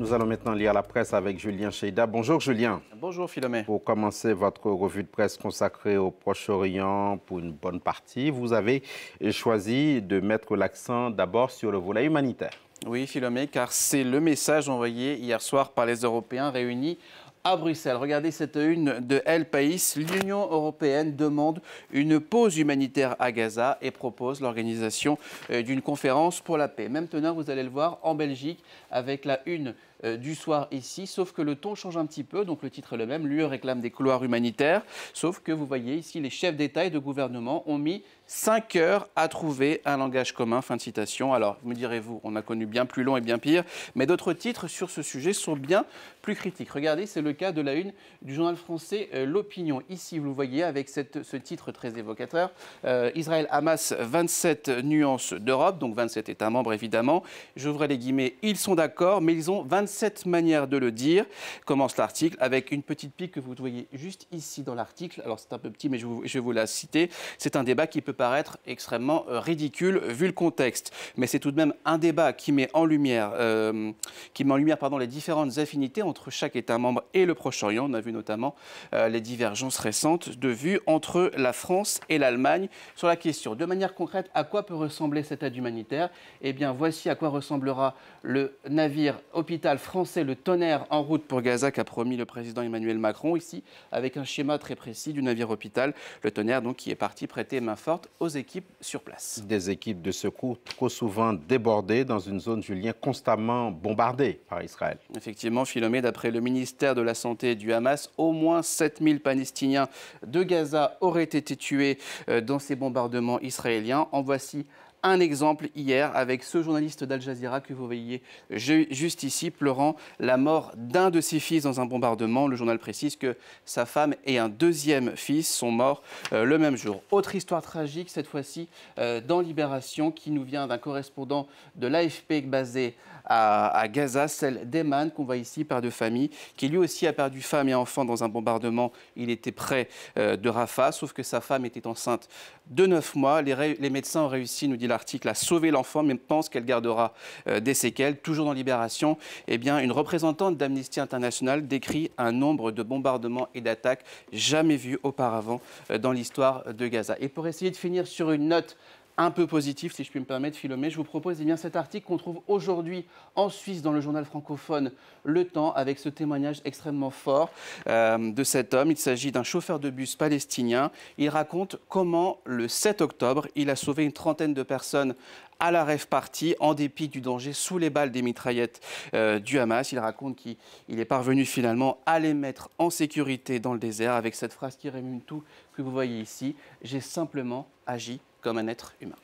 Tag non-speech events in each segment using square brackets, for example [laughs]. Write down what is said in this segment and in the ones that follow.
Nous allons maintenant lire la presse avec Julien Cheida. Bonjour Julien. Bonjour Philomé. Pour commencer votre revue de presse consacrée au Proche-Orient pour une bonne partie, vous avez choisi de mettre l'accent d'abord sur le volet humanitaire. Oui Philomé, car c'est le message envoyé hier soir par les Européens réunis à Bruxelles. Regardez cette une de El País. L'Union européenne demande une pause humanitaire à Gaza et propose l'organisation euh, d'une conférence pour la paix. Même teneur, vous allez le voir, en Belgique, avec la une euh, du soir ici, sauf que le ton change un petit peu, donc le titre est le même, l'UE réclame des couloirs humanitaires, sauf que vous voyez ici, les chefs d'État et de gouvernement ont mis 5 heures à trouver un langage commun, fin de citation. Alors, me direz-vous, on a connu bien plus long et bien pire, mais d'autres titres sur ce sujet sont bien plus critiques. Regardez, c'est le cas de la une du journal français euh, L'Opinion. Ici, vous le voyez, avec cette, ce titre très évocateur, euh, Israël-Hamas, 27 nuances d'Europe, donc 27 États membres évidemment. J'ouvre les guillemets, ils sont d'accord, mais ils ont 27 cette manière de le dire, commence l'article avec une petite pique que vous voyez juste ici dans l'article. Alors c'est un peu petit, mais je, vais vous la citer. C'est un débat qui peut paraître extrêmement euh, ridicule vu le contexte, mais c'est tout de même un débat qui met en lumière, euh, qui met en lumière pardon, les différentes affinités entre chaque État membre et le Proche-Orient. On a vu notamment euh, les divergences récentes de vues entre la France et l'Allemagne sur la question. De manière concrète, à quoi peut ressembler cette aide humanitaire Eh bien, voici à quoi ressemblera le navire hôpital français le Tonnerre en route pour Gaza qu'a promis le président Emmanuel Macron ici avec un schéma très précis du navire hôpital. Le Tonnerre donc qui est parti prêter main forte aux équipes sur place. Des équipes de secours trop souvent débordées dans une zone, Julien, constamment bombardée par Israël. Effectivement, Philomé, d'après le ministère de la Santé du Hamas, au moins 7000 Palestiniens de Gaza auraient été tués euh, dans ces bombardements israéliens. En voici un exemple hier avec ce journaliste d'Al Jazeera que vous voyez juste ici pleurant la mort d'un de ses fils dans un bombardement. Le journal précise que sa femme et un deuxième fils sont morts euh, le même jour. Autre histoire tragique, cette fois-ci euh, dans Libération, qui nous vient d'un correspondant de l'AFP basé à, Gaza, celle d'Eman, qu'on voit ici, par de famille, qui lui aussi a perdu femme et enfant dans un bombardement. Il était près euh, de Rafah, sauf que sa femme était enceinte de 9 mois. Les, les médecins ont réussi, nous dit l'article, a sauvé l'enfant, mais pense qu'elle gardera euh, des séquelles. Toujours dans Libération, eh bien, une représentante d'Amnesty International décrit un nombre de bombardements et d'attaques jamais vus auparavant euh, dans l'histoire de Gaza. Et pour essayer de finir sur une note un peu positif, si je puis me permettre, Philomé. Je vous propose eh bien, cet article qu'on trouve aujourd'hui en Suisse dans le journal francophone Le Temps, avec ce témoignage extrêmement fort euh, de cet homme. Il s'agit d'un chauffeur de bus palestinien. Il raconte comment, le 7 octobre, il a sauvé une trentaine de personnes à la rêve partie, en dépit du danger sous les balles des mitraillettes euh, du Hamas. Il raconte qu'il est parvenu finalement à les mettre en sécurité dans le désert avec cette phrase qui résume tout que vous voyez ici. J'ai simplement agi comme un être humain.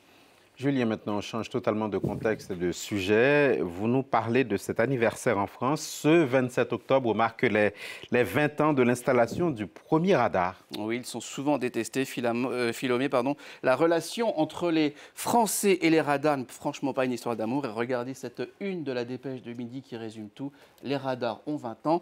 Julien, maintenant, on change totalement de contexte et de sujet. Vous nous parlez de cet anniversaire en France. Ce 27 octobre marque les, les 20 ans de l'installation du premier radar. Oui, ils sont souvent détestés, euh, Philomé. Pardon. La relation entre les Français et les radars franchement pas une histoire d'amour. regardez cette une de la dépêche de midi qui résume tout. Les radars ont 20 ans.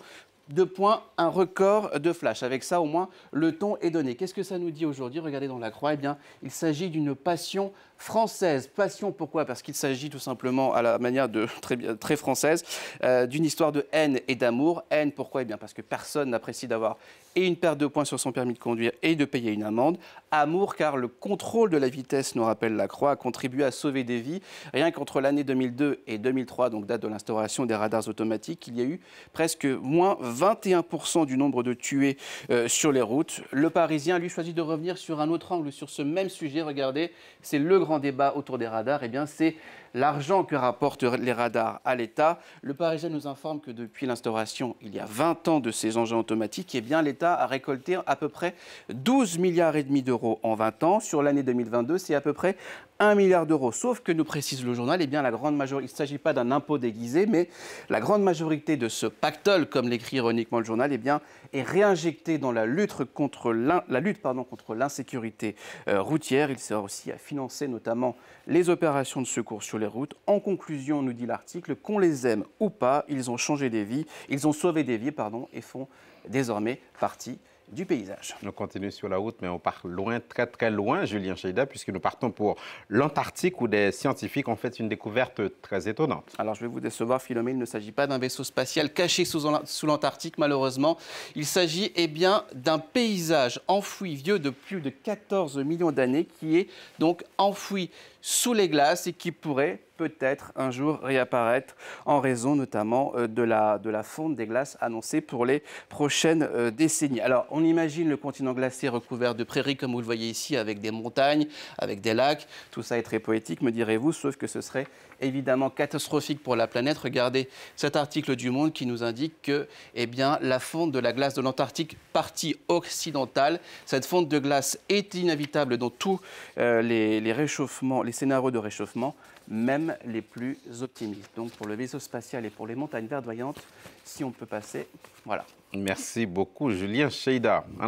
Deux points, un record de flash. Avec ça, au moins, le ton est donné. Qu'est-ce que ça nous dit aujourd'hui Regardez dans la croix. Eh bien, il s'agit d'une passion française. Passion, pourquoi Parce qu'il s'agit tout simplement, à la manière de, [laughs] très, très française, euh, d'une histoire de haine et d'amour. Haine, pourquoi Eh bien, parce que personne n'apprécie d'avoir et une perte de points sur son permis de conduire et de payer une amende. Amour, car le contrôle de la vitesse, nous rappelle la Croix, a contribué à sauver des vies. Rien qu'entre l'année 2002 et 2003, donc date de l'instauration des radars automatiques, il y a eu presque moins 21% du nombre de tués euh, sur les routes. Le Parisien, lui, choisit de revenir sur un autre angle, sur ce même sujet. Regardez, c'est le grand débat autour des radars, et eh bien, c'est l'argent que rapportent les radars à l'État. Le Parisien nous informe que depuis l'instauration, il y a 20 ans de ces engins automatiques, eh bien, l'État a récolté à peu près 12 milliards et demi d'euros en 20 ans. Sur l'année 2022, c'est à peu près 1 milliard d'euros. Sauf que, nous précise le journal, eh bien, la grande majorité, il ne s'agit pas d'un impôt déguisé, mais la grande majorité de ce pactole, comme l'écrit ironiquement le journal, bien, est réinjecté dans la lutte contre l'insécurité euh, routière. Il sert aussi à financer notre notamment les opérations de secours sur les routes. En conclusion, nous dit l'article, qu'on les aime ou pas, ils ont changé des vies, ils ont sauvé des vies, pardon, et font désormais partie du paysage. On continue sur la route, mais on part loin, très très loin, Julien Cheida, puisque nous partons pour l'Antarctique où des scientifiques ont fait une découverte très étonnante. Alors je vais vous décevoir, Philomène, il ne s'agit pas d'un vaisseau spatial caché sous, l'Antarctique, malheureusement. Il s'agit eh bien d'un paysage enfoui, vieux de plus de 14 millions d'années, qui est donc enfoui sous les glaces et qui pourrait peut-être un jour réapparaître en raison notamment euh, de la, de la fonte des glaces annoncée pour les prochaines euh, décennies. Alors on imagine le continent glacé recouvert de prairies comme vous le voyez ici avec des montagnes, avec des lacs. Tout ça est très poétique me direz-vous, sauf que ce serait évidemment catastrophique pour la planète. Regardez cet article du Monde qui nous indique que eh bien, la fonte de la glace de l'Antarctique, partie occidentale, cette fonte de glace est inévitable dans tous euh, les, les réchauffements, les scénarios de réchauffement, même les plus optimistes. Donc pour le vaisseau spatial et pour les montagnes verdoyantes, si on peut passer, voilà. Merci beaucoup Julien Cheida.